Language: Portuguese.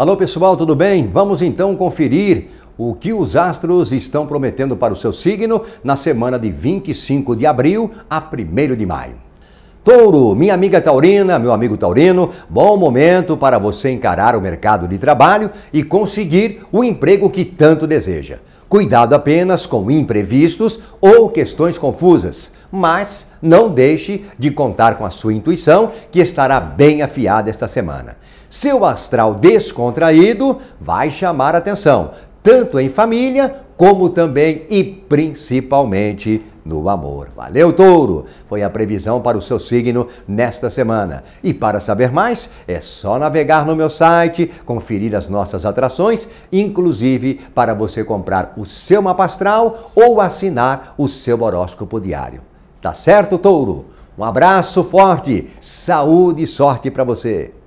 Alô pessoal, tudo bem? Vamos então conferir o que os astros estão prometendo para o seu signo na semana de 25 de abril a 1 de maio. Touro, minha amiga taurina, meu amigo taurino, bom momento para você encarar o mercado de trabalho e conseguir o emprego que tanto deseja. Cuidado apenas com imprevistos ou questões confusas, mas não deixe de contar com a sua intuição, que estará bem afiada esta semana. Seu astral descontraído vai chamar atenção, tanto em família como também e principalmente no amor. Valeu, Touro! Foi a previsão para o seu signo nesta semana. E para saber mais, é só navegar no meu site, conferir as nossas atrações, inclusive para você comprar o seu mapa astral ou assinar o seu horóscopo diário. Tá certo, Touro? Um abraço forte, saúde e sorte para você!